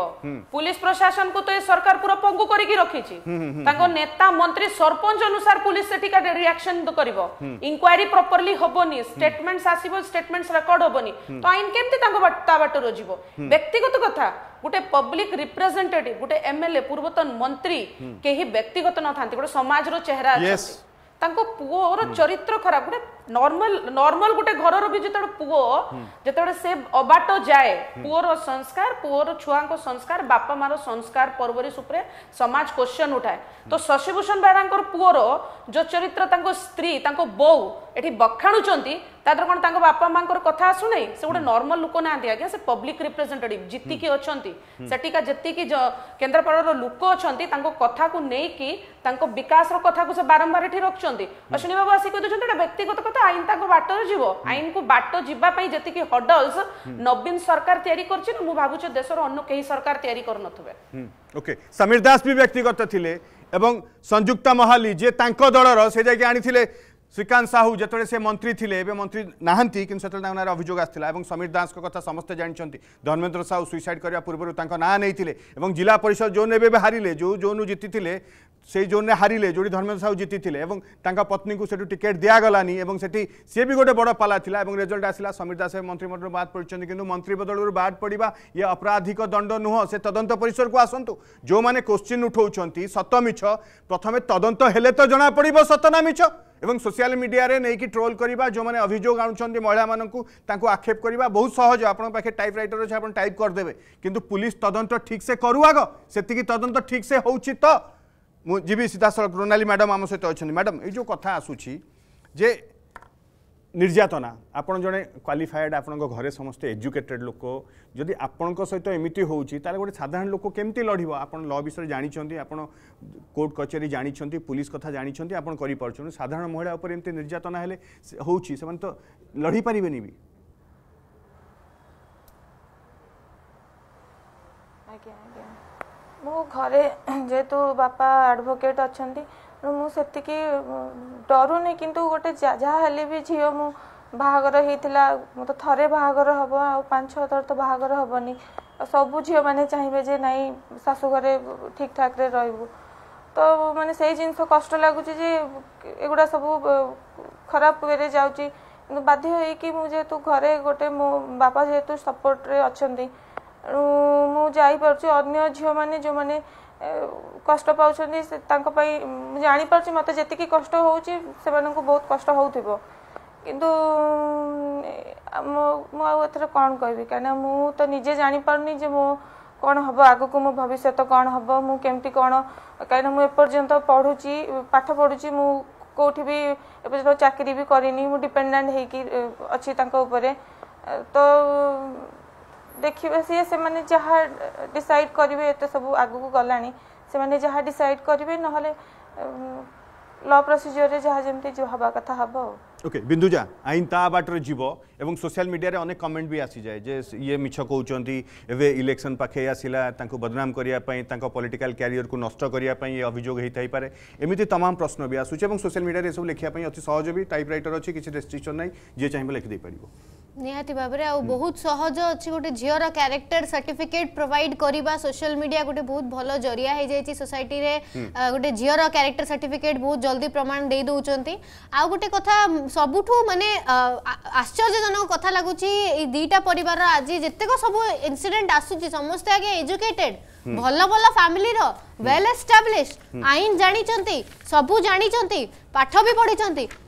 ପୁଲିସ ପ୍ରଶାସନକୁ ତ ଏ ସରକାର ପୁରା ପଙ୍ଗୁ କରିକି ରଖିଛି ତାଙ୍କ ନେତା ମନ୍ତ୍ରୀ ସରପଞ୍ଚ ଅନୁସାର ପୁଲିସ ସେଠିକା ରିଆକ୍ସନ କରିବ ଇନକ୍ୱାରି ପ୍ରପରଲି ହବନି ଷ୍ଟେଟମେଣ୍ଟ ଆସିବ ଷ୍ଟେଟମେଣ୍ଟ ରେକର୍ଡ ହବନି ତ ଆଇନ କେମିତି ତାଙ୍କ ତା ବାଟରୁ ଯିବ ବ୍ୟକ୍ତିଗତ କଥା ଗୋଟେ ପବ୍ଲିକ ରିପ୍ରେଜେଣ୍ଟେଟିଭ ଗୋଟେ ଏମଏଲଏ ପୂର୍ବତନ ମନ୍ତ୍ରୀ କେହି ବ୍ୟକ୍ତିଗତ ନଥାନ୍ତି ଗୋଟେ ସମାଜର ଚେହେରା ଅଛନ୍ତି ତାଙ୍କ ପୁଅର ଚରିତ୍ର ଖରାପ ଗୋଟେ নর্মাল নর্মাল গোটে ঘরর বি যেতবে পুয়ো যেতবে সে অবাট যায় পুয়র সংস্কার পুয়র ছুয়াঙ্ক সংস্কার বাপা মার সংস্কার পরবরিশ উপরে সমাজ কোশ্চেন উঠায় তো শশিভূষণ বেহরাঙ্কর পুয়র যে চরিত্র তাঙ্ক স্ত্রী তাঙ্ক বউ এটি বখাণুচন্তি তাদের কোন তাঙ্ক বাপা মাঙ্কর কথা আসুনাই সে গোটে নর্মাল লোক না আজ্ঞা সে পব্লিক রিপ্রেজেন্টেটিভ জিতিকি অনেক সেটিকা যেতিকি কেন্দ্রাপড়ার লোক অনেক তাঙ্ক কথাকু নেইকি তাঙ্ক বিকাশর কথাকু সে বারম্বার এটি রাখছেন অশ্বিনী বাবু আসি কই দেছেন এটা ব্যক্তিগত কথা ଆଇନ ତାଙ୍କ ବାଟରେ ଯିବ ଆଇନକୁ ବାଟ ଯିବା ପାଇଁ ଯେତିକି ହଡଲ୍ସ ନବୀନ ସରକାର ତିଆରି କରିଛି ନା ମୁଁ ଭାବୁଛି ଦେଶର ଅନ୍ୟ କେହି ସରକାର ତିଆରି କରୁନଥିବେ ଓକେ ସମୀର ଦାସ ବି ବ୍ୟକ୍ତିଗତ ଥିଲେ ଏବଂ ସଂଯୁକ୍ତା ମହାଲି ଯିଏ ତାଙ୍କ ଦଳର ସେ ଯାଇକି ଆଣିଥିଲେ শ্রীকান্ত সাহু যেতবে সে মন্ত্রী লে এবে মন্ত্রী না কিন্তু সেতু তাঁর নাঁরে অভিযোগ আসছিল এবং সমীর দাস কথা সমস্তে জাঁচান ধর্মেন্দ্র সাহু সুইসাইড করা পূর্ব তাঁর না নিয়ে এবং জেলা পরিষদ জোন এবে হারিলে যে জোন জিতিলে সেই জোনে হারিলে যেটি ধর্মেন্দ্র সাহু জিতিলে এবং তাঁর পত্নীকে সেটু টিকেট দিগলানি এবং সেটি সি বি গোটে বড় পালা লা এবং রেজল্ট আসলা সমীর দাস মন্ত্রিমণ্ডল বাদ পড়ছেন কিন্তু মন্ত্রী বদলর বাদ পড়া ইয়ে অপরাধিক দণ্ড নুহ সে তদন্ত পরিসরক আসন্তু যে কোশ্চিন উঠাউন সত মিছ প্রথমে তদন্ত হলে তো জনা পড়ব সত না মিছ এবং সোশিয়াল মিডিয়ায় নেই ট্রোল করা যে অভিযোগ আনুচার মহিলা মানুষ তাঁকু আক্ষেপ করা বহু সহজ আপনার পাখে টাইপ রাইটর আছে আপনার টাইপ করেদেবে কিন্তু পুলিশ তদন্ত ঠিক সে করু আগ সে তদন্ত ঠিক সে হচ্ছে তো মু যাবি সিধাসল রোনালি ম্যাডাম আমার সহ অ্যাডাম এই যে কথা আসুছি যে নির্যাতনা আপনার জন কোয়ালিফায়েড আপনার ঘরে সমস্ত এজুকেটেড লোক যদি আপনার সহ এমিটি হচ্ছে তাহলে গোটে সাধারণ লোক কেমতি লড়ব আপনার ল বিষয়ে জাঁচান আপনার কোর্ট কচেরি জাঁচান পুলিশ কথা জাঁচান আপনার করে পারছেন সাধারণ মহিলা উপরে এমনি নির্যাতনা হলে হচ্ছে সে তো লড়ি পারে নি ঘরে যেহেতু বাপা আডভোকেট অনেক ମୁଁ ସେତିକି ଡରୁନି କିନ୍ତୁ ଗୋଟେ ଯାହା ହେଲେ ବି ଝିଅ ମୁଁ ବାହାଘର ହେଇଥିଲା ମୁଁ ତ ଥରେ ବାହାଘର ହେବ ଆଉ ପାଞ୍ଚ ଛଅ ଥର ତ ବାହାଘର ହେବନି ଆଉ ସବୁ ଝିଅମାନେ ଚାହିଁବେ ଯେ ନାଇଁ ଶାଶୁଘରେ ଠିକ୍ ଠାକ୍ରେ ରହିବୁ ତ ମାନେ ସେଇ ଜିନିଷ କଷ୍ଟ ଲାଗୁଛି ଯେ ଏଗୁଡ଼ା ସବୁ ଖରାପ ୱେରେ ଯାଉଛି କିନ୍ତୁ ବାଧ୍ୟ ହେଇକି ମୁଁ ଯେହେତୁ ଘରେ ଗୋଟେ ମୋ ବାପା ଯେହେତୁ ସପୋର୍ଟରେ ଅଛନ୍ତି ମୁଁ ଯାଇପାରୁଛି ଅନ୍ୟ ଝିଅମାନେ ଯେଉଁମାନେ कष्ट जापार मत जी कष्ट से बहुत कष्ट हो मुझे कौन करी कहीं तो निजे जापार जो मो कौन हम आग को मो भविष्य कौन हम मुझे कौन कहीं एपर्तंत पढ़ुची पाठ पढ़ु मु कौटि भी एपर्त चाकरी भी करनी मुझे डिपेडाट होकर तो देखिए सी से जहाँ डिसाइड करेंगे ये सब आग को गला ᱥᱮᱢᱱᱮ জহা ডিসাইড করিবে নহলে ল প্রসিডিউরে জহা জেমতি জ হোবা কথা হবো ওকে বিন্দুজা আইন তা বাটরে জীব এবং সোশ্যাল মিডিয়ারে অনেক কমেন্ট বি আসি যায় যে ইয়ে মিছা কোউচন্তি এবে ইলেকশন পাখে আসিলা তাকো বদনাম করিয়া পাই তাকো পলিটিক্যাল ক্যারিয়ার কো নষ্ট করিয়া পাই এই অভিযোগ হেই তাই পারে এমিতি तमाम প্রশ্ন বি আসুছে এবং সোশ্যাল মিডিয়ারে সব লিখিয়া পাই অতি সহজ বি টাইপ রাইটার আছে কিছি রেস্ট্রিকশন নাই जे চাইবে লিখি দি পারিবো নিহতি ভাবে বহুত সহজ অছি গোটে ঝিওর ক্যারেক্টর সার্টিফিকেট প্রোভাইড করা সোশ্যাল মিডিয়া গোটে বহুত ভাল জরিয়া হয়ে যাই সোসাইটি রে গোটে ঝিওর ক্যারেক্টর সার্টিফিকেট বহুত জলদি প্রমাণ দিয়ে দেউছন্তি আউ গোটে কথা সবুঠু মানে আশ্চর্যজনক কথা লাগুছি এই দুইটা পরিবার আজি যেতেক সব ইনসিডেন্ট আসুচি সমস্তে আগে এজুকেটেড ভাল ভাল ফ্যামিলির ওয়েল এস্টাবলিশ আইন জাঁচান सब जानते पाठ भी पढ़ी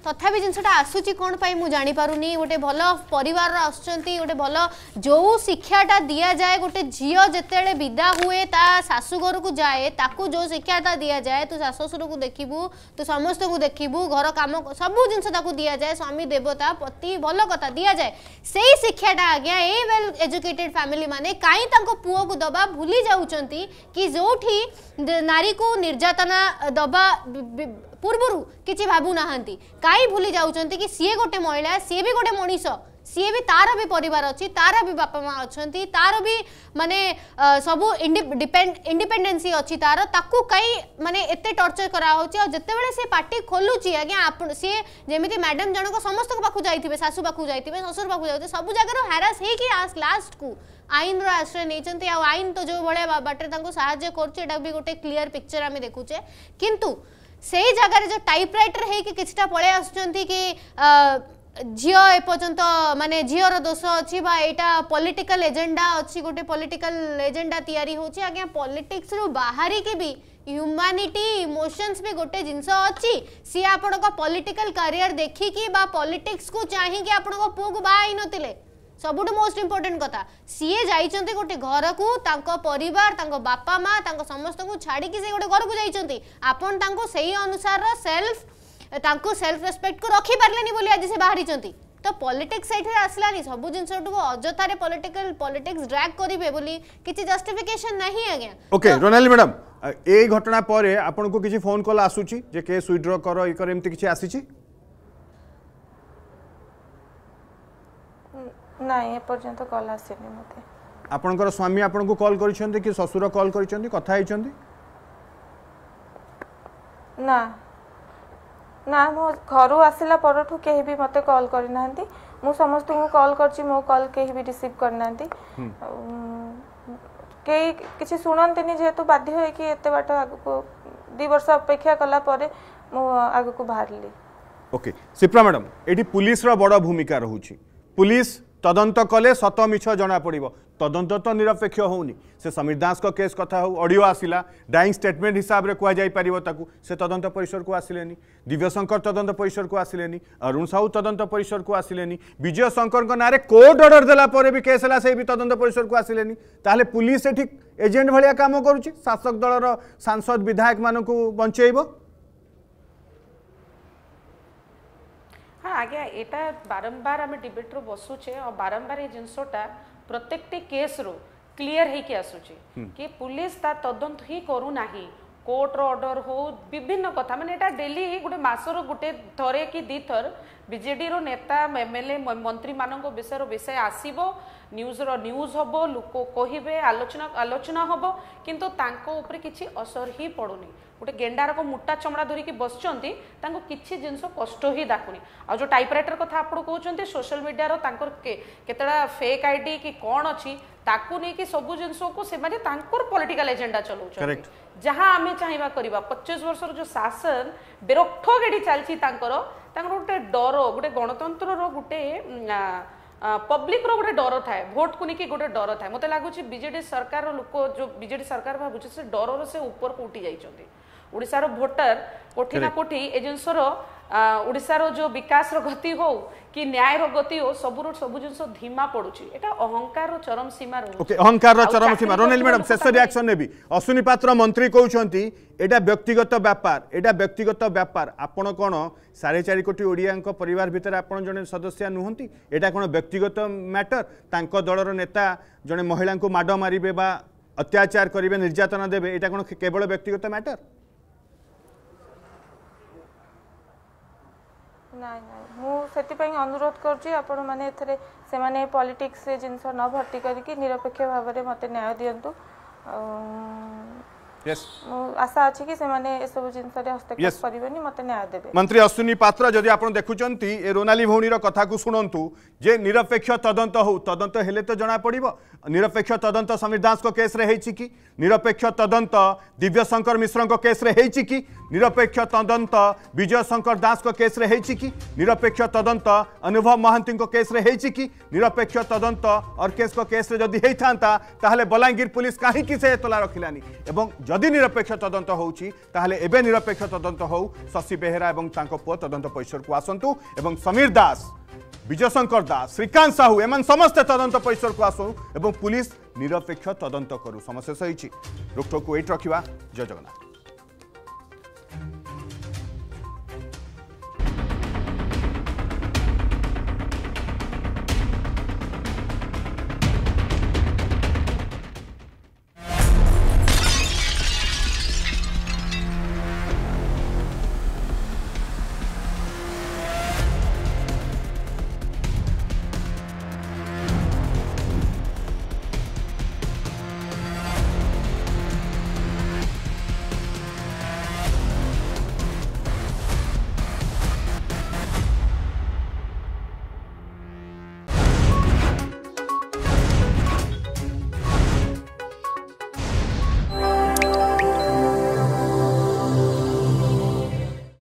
तथा जिन आसूची कौन पाई मुझिपी गोटे भल पर आस गए भल जो शिक्षाटा दि जाए गोटे झील जिते विदा हुए ता शाशु घर को जाए ताकू जो शिक्षाटा दि जाए तू शाशुशुर को देखू तु समस्त को देखू घर कम सब जिन दि जाए स्वामी देवता पति भल कथा दि जाए से शिक्षाटा आज्ञा ए वेल एजुकेटेड फैमिली मैंने कहीं पुह को दबा भूली जाऊँ कि जो नारी को निर्यातना दबा पूर्व किसी भावुना कहीं भूली जाऊँच कि सीए गोटे महिला सी भी गोटे मनीष सीए भी तार भी पर अच्छी तार भी बापा माँ अच्छा तार भी मानने सब इंडिपेडेन्स अच्छी तार कहीं मानने ये टर्चर कराऊँच जितेबाद से पार्टी खोलू आज्ञा सी जमी मैडम जनक समस्त पाखक जाइए शाशू पाक जाइए शशुर पाक जाए सब जगह हरास हो लास्ट को आईन रश्रय नहीं आईन तो जो भाया बाटे साय गोटे क्लीयर पिक्चर आम देखुचे कितना সেই জায়গায় যে টাইপরাইটর হয়েকি কিছুটা পড়ে আসছেন কি ଝିଅ ଏପର୍ଯ୍ୟନ୍ତ ମାନେ ଝିଅର ଦୋଷ ଅଛି ବା ଏଇଟା ପଲିଟିକାଲ ଏଜେଣ୍ଡା ଅଛି ଗୋଟେ ପଲିଟିକାଲ ଏଜେଣ୍ଡା ତିଆରି ହେଉଛି ଆଜ୍ଞା ପଲିଟିକ୍ସରୁ ବାହାରିକି ବି ହ୍ୟୁମାନିଟି ଇମୋସନ୍ସ ବି ଗୋଟେ ଜିନିଷ ଅଛି ସିଏ ଆପଣଙ୍କ ପଲିଟିକାଲ କ୍ୟାରିୟର ଦେଖିକି ବା ପଲିଟିକ୍ସକୁ ଚାହିଁକି ଆପଣଙ୍କ ପୁଅକୁ ବାହା ହେଇନଥିଲେ ସବୁଠୁ ମୋଷ୍ଟ ଇମ୍ପୋର୍ଟାଣ୍ଟ କଥା ସିଏ ଯାଇଛନ୍ତି ଗୋଟେ ଘରକୁ ତାଙ୍କ ପରିବାର ତାଙ୍କ ବାପା ମା ତାଙ୍କ ସମସ୍ତଙ୍କୁ ଛାଡ଼ିକି ସେ ଗୋଟେ ଘରକୁ ଯାଇଛନ୍ତି ଆପଣ ତାଙ୍କୁ ସେଇ ଅନୁସାରର ସେଲ୍ଫ ତାଙ୍କୁ ସେଲ୍ଫ ରେସ୍ପେକ୍ଟକୁ ରଖିପାରିଲେନି ବୋଲି ଆଜି ସେ ବାହାରିଛନ୍ତି ତ ପଲିଟିକ୍ସ ସେଇଠାରେ ଆସିଲାନି ସବୁ ଜିନିଷଟିକୁ ଅଯଥାରେ ପଲିଟିକାଲ ପଲିଟିକ୍ସ ଡ୍ରାଗ କରିବେ ବୋଲି କିଛି ଜଷ୍ଟିଫିକେସନ ନାହିଁ ଆଜ୍ଞା ଓକେ ରୋନାଲି ମ୍ୟାଡାମ এই ঘটনা পরে আপনার কিছু ফোন কল আসুচি যে কেস উইড্র কর ই কর এমতি কিছু আসিছি না এ পর্যন্ত কল আসেনি মতে আপনার স্বামী আপনার কল করেছেন কি শ্বশুর কল করেছেন কথা হয়েছেন না না মো ঘরু আসিলা পরঠু কেহি বি মতে কল করি নাহান্তি মু সমস্তଙ୍କୁ কল করছি মো কল কেহি বি রিসিভ করি নাহান্তি কেই কিছু শুনন্তিনি যেহেতু বাধ্য হয়েকি এতে বাট আগুকু দুই বর্ষ অপেক্ষা কলা পরে মু আগুকু বাহারলি ওকে সিপ্রা ম্যাডাম এটি পুলিশর বড় ভূমিকা রহুছি পুলিশ তদন্ত কলে সত মিছ জনাপড়ব তদন্ত তো নিরপেক্ষ হোনি সে সমীর দাস কেস কথা হোক অডিও আসিলা ডাইং স্টেটমেন্ট হিসাবে কুযাইপার তাকে সে তদন্ত পরিসরক আসলে দিব্যশঙ্কর তদন্ত পরিসরক আসলে অরুণ সাহু তদন্ত পরিসরক আসলে বিজয় শঙ্কর নাঁরে কোর্ট অর্ডর দেলাপরে বি কেস হল সে বি তদন্ত পরিসরক আসলে তাহলে পুলিশ এটি এজেন্ট ভাল কাম করছে শাসক দলর সাংসদ বিধায়ক মানুষ বঞ্চাইব আজ্ঞা এটা বারম্বার আমি ডিবেট্র বসুছে আর বারম্বার এই জিনিসটা প্রত্যেকটি কেস রু ক্লিয়ার হয়েকি আসুছে কি পুলিশ তা তদন্ত হি করু না কোর্টর অর্ডর হোক বিভিন্ন কথা মানে এটা ডেলি গোটে মাসর গোটে থরে কি দ্বিথর বিজেডি নেতা এমএলএ মন্ত্রী মানুষ বিষয় বিষয় আসব নিউজর নিউজ হব লোক কহবে আলোচনা আলোচনা হব কিন্তু তাঙ্ক উপরে কিছু অসর হি পড়ুনি ଗୋଟେ ଗେଣ୍ଡାରକ ମୋଟା ଚମଡ଼ା ଧରିକି ବସିଛନ୍ତି ତାଙ୍କୁ କିଛି ଜିନିଷ କଷ୍ଟ ହିଁ ଦେଖୁନି ଆଉ ଯେଉଁ ଟାଇପ୍ ରାଇଟର୍ କଥା ଆପଣ କହୁଛନ୍ତି ସୋସିଆଲ୍ ମିଡ଼ିଆର ତାଙ୍କର କେତେଟା ଫେକ୍ ଆଇଡି କି କ'ଣ ଅଛି ତାକୁ ନେଇକି ସବୁ ଜିନିଷକୁ ସେମାନେ ତାଙ୍କର ପଲିଟିକାଲ ଏଜେଣ୍ଡା ଚଲାଉଛନ୍ତି ଯାହା ଆମେ ଚାହିଁବା କରିବା ପଚିଶ ବର୍ଷର ଯେଉଁ ଶାସନ ବେରକ୍ଷ ଗେଡ଼ି ଚାଲିଛି ତାଙ୍କର ତାଙ୍କର ଗୋଟେ ଡର ଗୋଟେ ଗଣତନ୍ତ୍ରର ଗୋଟେ ପବ୍ଲିକର ଗୋଟେ ଡର ଥାଏ ଭୋଟକୁ ନେଇକି ଗୋଟେ ଡର ଥାଏ ମୋତେ ଲାଗୁଛି ବିଜେଡ଼ି ସରକାର ଲୋକ ଯେଉଁ ବିଜେଡ଼ି ସରକାର ଭାବୁଛି ସେ ଡରର ସେ ଉପରକୁ ଉଠି ଯାଇଛନ୍ତି ଓଡ଼ିଶାର ଭୋଟର କୋଠି ନା କୋଠି ଏ ଜିନିଷର ଓଡ଼ିଶାର ଯେଉଁ ବିକାଶର ଗତି ହଉ କି ନ୍ୟାୟର ଗତି ହଉ ସବୁର ସବୁ ଜିନିଷ ଧୀମା ପଡୁଛି ଏଟା ଅହଙ୍କାରର ଚରମ ସୀମା ଓକେ ଅହଙ୍କାରର ଚରମ ସୀମା ରୋନେଲି ମ୍ୟାଡମ୍ ଶେଷ ରିଆକ୍ସନ୍ ନେବି ଅଶ୍ୱିନୀ ପାତ୍ର ମନ୍ତ୍ରୀ କହୁଛନ୍ତି ଏଇଟା ବ୍ୟକ୍ତିଗତ ବ୍ୟାପାର ଏଇଟା ବ୍ୟକ୍ତିଗତ ବ୍ୟାପାର ଆପଣ କ'ଣ ସାଢ଼େ ଚାରି କୋଟି ଓଡ଼ିଆଙ୍କ ପରିବାର ଭିତରେ ଆପଣ ଜଣେ ସଦସ୍ୟା ନୁହନ୍ତି ଏଇଟା କ'ଣ ବ୍ୟକ୍ତିଗତ ମ୍ୟାଟର ତାଙ୍କ ଦଳର ନେତା ଜଣେ ମହିଳାଙ୍କୁ ମାଡ଼ ମାରିବେ ବା ଅତ୍ୟାଚାର କରିବେ ନିର୍ଯାତନା ଦେବେ ଏଇଟା କ'ଣ କେବଳ ବ୍ୟକ୍ତିଗତ ମ୍ୟାଟର ନାଇଁ ନାଇଁ ମୁଁ ସେଥିପାଇଁ ଅନୁରୋଧ କରୁଛି ଆପଣମାନେ ଏଥିରେ ସେମାନେ ପଲିଟିକ୍ସ ଜିନିଷ ନ ଭର୍ତ୍ତି କରିକି ନିରପେକ୍ଷ ଭାବରେ ମୋତେ ନ୍ୟାୟ ଦିଅନ୍ତୁ ମୁଁ ଆଶା ଅଛି କି ସେମାନେ ଏସବୁ ଜିନିଷରେ ହସ୍ତକ୍ଷେପ କରିବେନି ମୋତେ ନ୍ୟାୟ ଦେବେ ମନ୍ତ୍ରୀ ଅଶ୍ୱିନୀ ପାତ୍ର ଯଦି ଆପଣ ଦେଖୁଛନ୍ତି ଏ ରୋନାଲି ଭଉଣୀର କଥାକୁ ଶୁଣନ୍ତୁ ଯେ ନିରପେକ୍ଷ ତଦନ୍ତ ହଉ ତଦନ୍ତ ହେଲେ ତ ଜଣାପଡ଼ିବ ନିରପେକ୍ଷ ତଦନ୍ତ ସମୀର ଦାସଙ୍କ କେସ୍ରେ ହେଇଛି କି ନିରପେକ୍ଷ ତଦନ୍ତ ଦିବ୍ୟଶଙ୍କର ମିଶ୍ରଙ୍କ କେସ୍ରେ ହେଇଛି କି निरपेक्ष तदंत विजय शंकर दास को कि निरपेक्ष तदंत अनुभव महांती को केस कि निरपेक्ष तदंत अर्केश को केस रे जदि हेइथांता ताहले बलांगीर पुलिस काहे एतला रखिलानी एवं जदि निरपेक्ष तदंत होउछि निरपेक्ष तदंत होउ शशि बेहेरा एवं तांको तदंत परिसर को आसंतु एवं समीर दास विजय शंकर दास श्रीकांत साहू एम समस्त तदंत परिसर को आसू और पुलिस निरपेक्ष तदंत करू समस्या सही रोकटोक वेट रखा जय जगन्नाथ